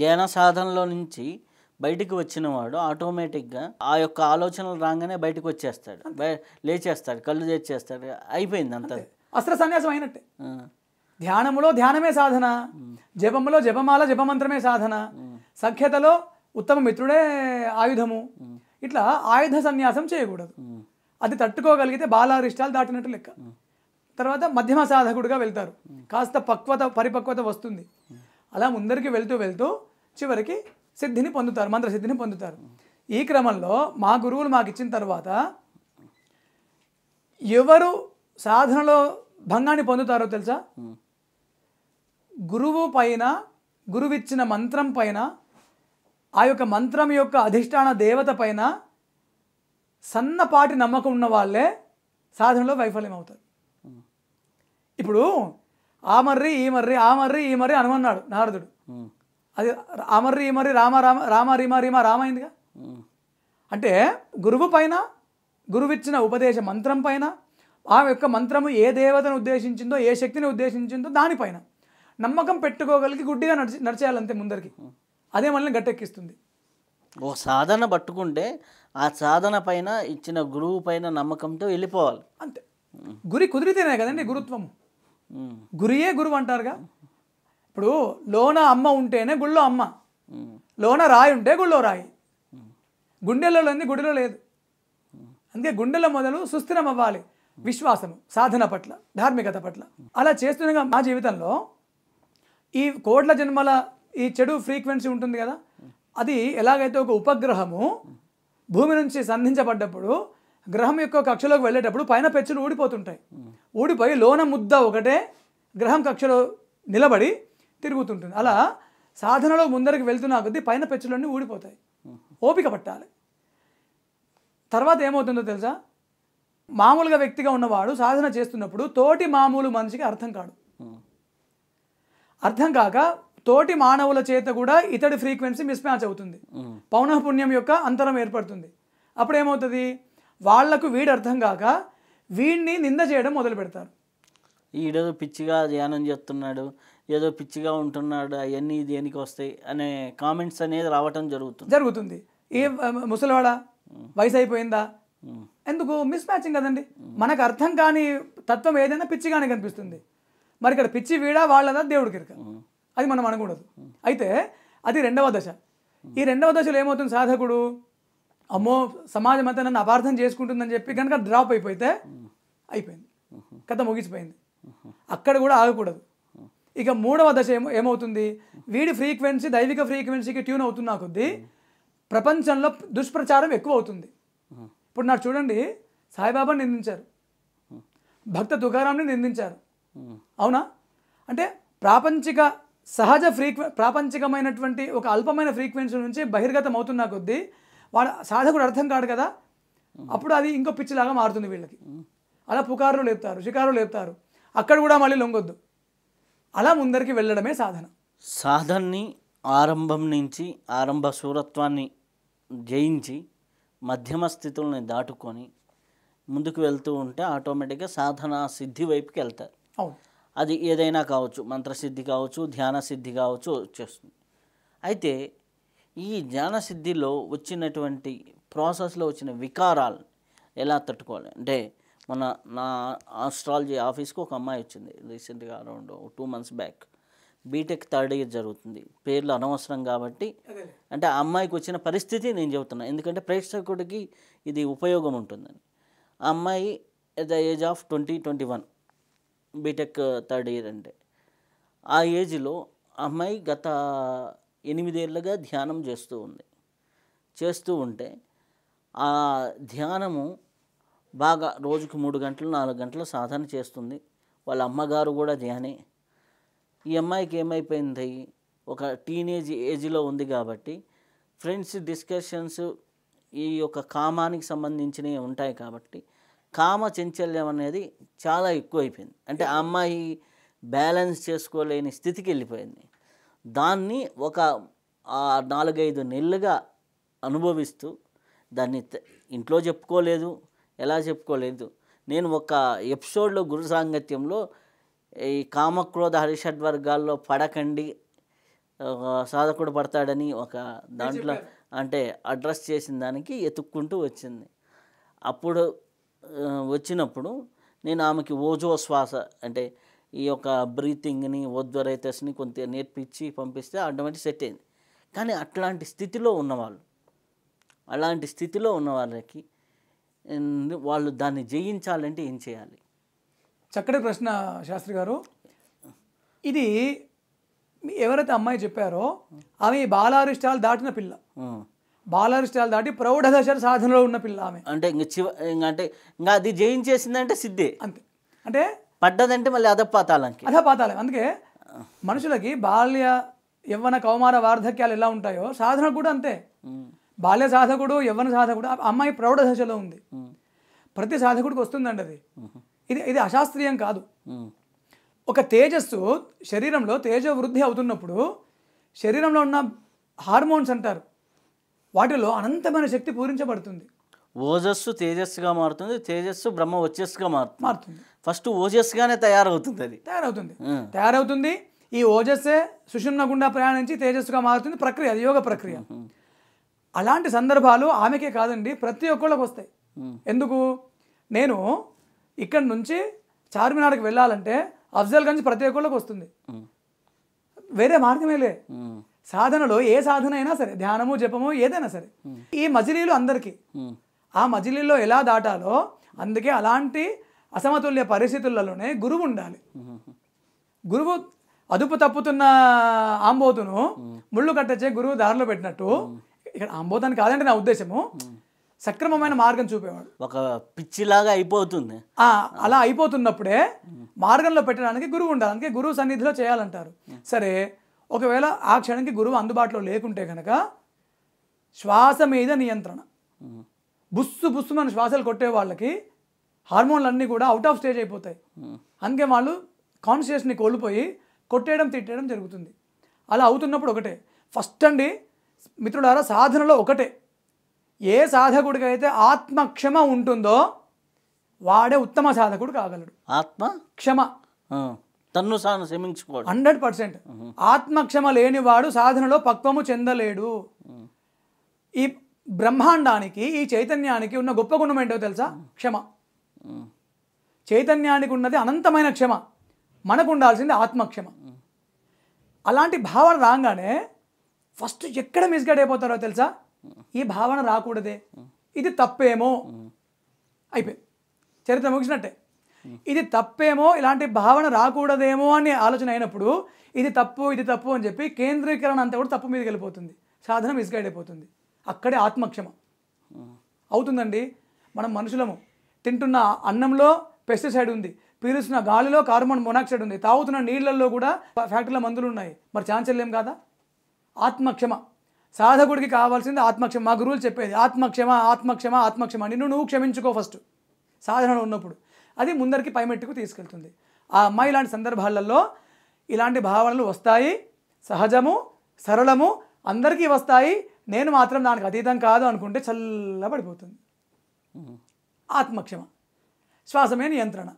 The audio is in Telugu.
ధ్యాన సాధనలో నుంచి బయటికి వచ్చినవాడు ఆటోమేటిక్గా ఆ యొక్క ఆలోచనలు రాగానే బయటకు వచ్చేస్తాడు లేచేస్తాడు కళ్ళు తెచ్చేస్తాడు అయిపోయింది అంత అస్త్ర సన్యాసం అయినట్టే ధ్యానములో ధ్యానమే సాధన జపములో జపమాల జపమంత్రమే సాధన సఖ్యతలో ఉత్తమ మిత్రుడే ఆయుధము ఇట్లా ఆయుధ సన్యాసం చేయకూడదు అది తట్టుకోగలిగితే బాలారిష్టాలు దాటినట్టు లెక్క తర్వాత మధ్యమ సాధకుడుగా వెళ్తారు కాస్త పక్వత పరిపక్వత వస్తుంది అలా ముందరికి వెళ్తూ వెళ్తూ చివరికి సిద్ధిని పొందుతారు మంత్రసిద్ధిని పొందుతారు ఈ క్రమంలో మా గురువులు మాకు ఇచ్చిన తర్వాత ఎవరు సాధనలో భంగాన్ని పొందుతారో తెలుసా గురువు పైన గురువిచ్చిన మంత్రం పైన ఆ యొక్క మంత్రం యొక్క అధిష్టాన దేవత పైన సన్నపాటి నమ్మకం ఉన్న వాళ్ళే సాధనలో వైఫల్యం అవుతారు ఇప్పుడు ఆ మర్రి ఈ మర్రి ఆ మర్రి ఈ మర్రి అనుమన్నాడు నారదుడు అది ఆ మర్రి ఈ మర్రి రామ రామ రామ రీమా రీమ రామైందిగా అంటే గురువు పైన గురువిచ్చిన ఉపదేశ మంత్రం పైన ఆ యొక్క మంత్రము ఏ దేవతను ఉద్దేశించిందో ఏ శక్తిని ఉద్దేశించిందో దానిపైన నమ్మకం పెట్టుకోగలిగి గుడ్డిగా నడిచి నడిచేయాలంతే ముందరికి అదే మనల్ని గట్టెక్కిస్తుంది ఓ సాధన పట్టుకుంటే ఆ సాధన పైన ఇచ్చిన గురువు పైన నమ్మకంతో వెళ్ళిపోవాలి అంతే గురి కుదిరితేనే కదండి గురుత్వము గురియే గురువు అంటారుగా ఇప్పుడు లోన అమ్మ ఉంటేనే గుళ్ళో అమ్మ లోన రాయి ఉంటే గుళ్ళో రాయి గుండెల్లో ఉంది గుడిలో లేదు అందుకే గుండెల మొదలు సుస్థిరం అవ్వాలి విశ్వాసము సాధన పట్ల ధార్మికత పట్ల అలా చేస్తుండగా మా జీవితంలో ఈ కోట్ల జన్మల ఈ చెడు ఫ్రీక్వెన్సీ ఉంటుంది కదా అది ఎలాగైతే ఒక ఉపగ్రహము భూమి నుంచి సంధించబడ్డప్పుడు గ్రహం యొక్క కక్షలోకి వెళ్ళేటప్పుడు పైన పెచ్చులు ఊడిపోతుంటాయి hmm. ఊడిపోయి లోన ముద్ద ఒకటే గ్రహం కక్షలో నిలబడి తిరుగుతుంటుంది అలా సాధనలో ముందరికి వెళ్తున్న కొద్దీ పైన పెచ్చులన్నీ ఊడిపోతాయి hmm. ఓపిక పట్టాలి తర్వాత ఏమవుతుందో తెలుసా మామూలుగా వ్యక్తిగా ఉన్నవాడు సాధన చేస్తున్నప్పుడు తోటి మామూలు మనిషికి అర్థం కాడు hmm. అర్థం కాక తోటి మానవుల చేత కూడా ఇతడి ఫ్రీక్వెన్సీ మిస్మ్యాచ్ అవుతుంది పౌనఃపుణ్యం యొక్క అంతరం ఏర్పడుతుంది అప్పుడు ఏమవుతుంది వాళ్లకు వీడు అర్థం కాక వీడిని నింద చేయడం మొదలు పెడతారు ఈడేదో పిచ్చిగా ధ్యానం చేస్తున్నాడు ఏదో పిచ్చిగా ఉంటున్నాడు అవన్నీ దేనికి వస్తాయి అనే కామెంట్స్ అనేది రావటం జరుగుతుంది జరుగుతుంది ఏ ముసలివాడ వయసు అయిపోయిందా ఎందుకు మిస్ మ్యాచింగ్ కదండి మనకు అర్థం కాని తత్వం ఏదైనా పిచ్చిగానే కనిపిస్తుంది మరి ఇక్కడ పిచ్చి వీడా వాళ్ళదా దేవుడికి ఇరక అది మనం అనకూడదు అయితే అది రెండవ దశ ఈ రెండవ దశలో ఏమవుతుంది సాధకుడు అమ్మో సమాజం అంతా నన్ను అపార్థం చేసుకుంటుందని చెప్పి కనుక డ్రాప్ అయిపోతే అయిపోయింది కథ ముగిసిపోయింది అక్కడ కూడా ఆగకూడదు ఇక మూడవ దశ ఏమో ఏమవుతుంది వీడి ఫ్రీక్వెన్సీ దైవిక ఫ్రీక్వెన్సీకి ట్యూన్ అవుతున్నా కొద్దీ ప్రపంచంలో దుష్ప్రచారం ఎక్కువ అవుతుంది ఇప్పుడు నాకు చూడండి సాయిబాబాని నిందించారు భక్త తుకారాన్ని నిందించారు అవునా అంటే ప్రాపంచిక సహజ ఫ్రీక్వె ప్రాపంచికమైనటువంటి ఒక అల్పమైన ఫ్రీక్వెన్సీ నుంచి బహిర్గతం అవుతున్నా కొద్దీ వాడు సాధకుడు అర్థం కాడు కదా అప్పుడు అది ఇంకో పిచ్చిలాగా మారుతుంది వీళ్ళకి అలా పుకారులు లేపుతారు షికారులు లేపుతారు అక్కడ కూడా మళ్ళీ లొంగొద్దు అలా ముందరికి వెళ్ళడమే సాధన సాధన్ని ఆరంభం నుంచి ఆరంభ శూరత్వాన్ని జయించి మధ్యమ స్థితుల్ని దాటుకొని ముందుకు వెళ్తూ ఉంటే ఆటోమేటిక్గా సాధన సిద్ధి వైపుకి వెళ్తారు అది ఏదైనా కావచ్చు మంత్రసిద్ధి కావచ్చు ధ్యాన సిద్ధి కావచ్చు వచ్చేస్తుంది అయితే ఈ జ్ఞానసిద్ధిలో వచ్చినటువంటి ప్రాసెస్లో వచ్చిన వికారాలు ఎలా తట్టుకోవాలి అంటే మన నా ఆస్ట్రాలజీ ఆఫీస్కి ఒక అమ్మాయి వచ్చింది రీసెంట్గా around two months back B Tech third year జరుగుతుంది పేర్లు అనవసరం కాబట్టి అంటే ఆ అమ్మాయికి వచ్చిన పరిస్థితి నేను చెబుతున్నాను ఎందుకంటే ప్రేక్షకుడికి ఇది ఉపయోగం ఉంటుందని ఆ అమ్మాయి at the age of twenty twenty one B Tech third year అంటే ఆ ఏజ్లో అమ్మాయి గత ఎనిమిదేళ్ళగా ధ్యానం చేస్తూ ఉంది చేస్తూ ఉంటే ఆ ధ్యానము బాగా రోజుకు మూడు గంటలు నాలుగు గంటలు సాధన చేస్తుంది వాళ్ళ అమ్మగారు కూడా ధ్యానే ఈ అమ్మాయికి ఏమైపోయింది ఒక టీనేజ్ ఏజ్లో ఉంది కాబట్టి ఫ్రెండ్స్ డిస్కషన్స్ ఈ యొక్క కామానికి సంబంధించినవి ఉంటాయి కాబట్టి కామ చంచల్యం అనేది చాలా ఎక్కువైపోయింది అంటే ఆ అమ్మాయి బ్యాలెన్స్ చేసుకోలేని స్థితికి వెళ్ళిపోయింది దాన్ని ఒక నాలుగైదు నెలలుగా అనుభవిస్తూ దాన్ని ఇంట్లో చెప్పుకోలేదు ఎలా చెప్పుకోలేదు నేను ఒక ఎపిసోడ్లో గురు సాంగత్యంలో ఈ కామక్రోధ వర్గాల్లో పడకండి సాధకుడు పడతాడని ఒక దాంట్లో అంటే అడ్రస్ చేసిన దానికి ఎతుక్కుంటూ వచ్చింది అప్పుడు వచ్చినప్పుడు నేను ఆమెకి ఓజో శ్వాస అంటే ఈ యొక్క బ్రీతింగ్ని ఓద్వరైతస్ని కొంత నేర్పించి పంపిస్తే ఆటోమేటిక్ సెట్ అయింది కానీ అట్లాంటి స్థితిలో ఉన్నవాళ్ళు అలాంటి స్థితిలో ఉన్న వాళ్ళకి వాళ్ళు దాన్ని జయించాలంటే ఏం చేయాలి చక్కటి ప్రశ్న శాస్త్రి గారు ఇది ఎవరైతే అమ్మాయి చెప్పారో ఆమె బాలారిష్టాలు దాటిన పిల్ల బాలారిష్టాలు దాటి ప్రౌఢ దశ సాధనలో ఉన్న పిల్ల ఆమె అంటే ఇంకా చివ అంటే ఇంకా అది జయించేసిందంటే సిద్ధే అంతే అంటే పడ్డదంటే మళ్ళీ అధపాతాలంకి అధపాతాలం అందుకే మనుషులకి బాల్య యవ్వన కౌమార వార్ధక్యాలు ఎలా ఉంటాయో సాధన కూడా అంతే బాల్య సాధకుడు యవ్వన సాధకుడు అమ్మాయి ప్రౌఢ దశలో ఉంది ప్రతి సాధకుడికి వస్తుందండి అది ఇది ఇది అశాస్త్రీయం కాదు ఒక తేజస్సు శరీరంలో తేజ వృద్ధి అవుతున్నప్పుడు శరీరంలో ఉన్న హార్మోన్స్ అంటారు వాటిలో అనంతమైన శక్తి పూరించబడుతుంది ఓజస్సు తేజస్సుగా మారుతుంది తేజస్సు బ్రహ్మ వచ్చస్సుగా మారుతుంది మారుతుంది ఫస్ట్ ఓజస్సుగానే తయారవుతుంది అది తయారవుతుంది తయారవుతుంది ఈ ఓజస్సే సుషుమ్న గుండా ప్రయాణించి తేజస్సుగా మారుతుంది ప్రక్రియ అది యోగ ప్రక్రియ అలాంటి సందర్భాలు ఆమెకే కాదండి ప్రతి ఒక్కళ్ళకి వస్తాయి ఎందుకు నేను ఇక్కడి నుంచి చార్మినార్కి వెళ్ళాలంటే అఫ్జల్గంజ్ ప్రతి ఒక్కళ్ళకి వస్తుంది వేరే మార్గమే లే సాధనలో ఏ సాధన అయినా సరే ధ్యానము జపము ఏదైనా సరే ఈ మజిలీలు అందరికీ ఆ మజిలీలో ఎలా దాటాలో అందుకే అలాంటి అసమతుల్య పరిస్థితులలోనే గురువు ఉండాలి గురువు అదుపు తప్పుతున్న ఆంబోతును ముళ్ళు కట్టచ్చే గురువు దారిలో పెట్టినట్టు ఇక్కడ ఆంబోతాన్ని కాదంటే నా ఉద్దేశము సక్రమమైన మార్గం చూపేవాడు ఒక పిచ్చిలాగా అయిపోతుంది అలా అయిపోతున్నప్పుడే మార్గంలో పెట్టడానికి గురువు ఉండాలి అందుకే గురువు సన్నిధిలో చేయాలంటారు సరే ఒకవేళ ఆ క్షణంకి గురువు అందుబాటులో లేకుంటే కనుక శ్వాస మీద నియంత్రణ బుస్సు బుస్సు మన శ్వాసలు కొట్టే వాళ్ళకి హార్మోన్లు అన్నీ కూడా అవుట్ ఆఫ్ స్టేజ్ అయిపోతాయి hmm. అందుకే వాళ్ళు కాన్షియస్ని కోల్పోయి కొట్టేయడం తిట్టేయడం జరుగుతుంది అలా అవుతున్నప్పుడు ఒకటే ఫస్ట్ అండి మిత్రుడారా సాధనలో ఒకటే ఏ సాధకుడికైతే ఆత్మక్షమ ఉంటుందో వాడే ఉత్తమ సాధకుడు కాగలడు ఆత్మ క్షమ తన్ను సాధన క్షమించుకోడు హండ్రెడ్ పర్సెంట్ ఆత్మక్షమ లేనివాడు సాధనలో పక్వము చెందలేడు ఈ బ్రహ్మాండానికి ఈ చైతన్యానికి ఉన్న గొప్ప గుణం ఏంటో తెలుసా క్షమ చైతన్యానికి ఉన్నది అనంతమైన క్షమ మనకు ఉండాల్సింది ఆత్మక్షమ అలాంటి భావన రాగానే ఫస్ట్ ఎక్కడ మిస్గైడ్ అయిపోతారో తెలుసా ఈ భావన రాకూడదే ఇది తప్పేమో అయిపోయింది చరిత్ర ముగిసినట్టే ఇది తప్పేమో ఇలాంటి భావన రాకూడదేమో అనే ఆలోచన అయినప్పుడు ఇది తప్పు ఇది తప్పు అని చెప్పి కేంద్రీకరణ అంతా కూడా తప్పు మీదకి వెళ్ళిపోతుంది సాధన మిస్గైడ్ అయిపోతుంది అక్కడే ఆత్మక్షమ అవుతుందండి మనం మనుషులము తింటున్న అన్నంలో పెస్టిసైడ్ ఉంది పీలుస్తున్న గాలిలో కార్బన్ మొనాక్సైడ్ ఉంది తాగుతున్న నీళ్లలో కూడా ఫ్యాక్టరీల మందులు ఉన్నాయి మరి చాన్సల్యం కాదా ఆత్మక్షమ సాధకుడికి కావాల్సింది ఆత్మక్షమ మా గురువులు చెప్పేది ఆత్మక్షమ ఆత్మక్షమ ఆత్మక్షమ నిన్ను నువ్వు క్షమించుకో ఫస్ట్ సాధనలో ఉన్నప్పుడు అది ముందరికి పైమెట్టుకు తీసుకెళ్తుంది ఆ అమ్మాయి ఇలాంటి సందర్భాలలో ఇలాంటి భావనలు వస్తాయి సహజము సరళము అందరికీ వస్తాయి నేను మాత్రం దానికి అతీతం కాదు అనుకుంటే చల్లబడిపోతుంది ఆత్మక్షమ శ్వాసమే నియంత్రణ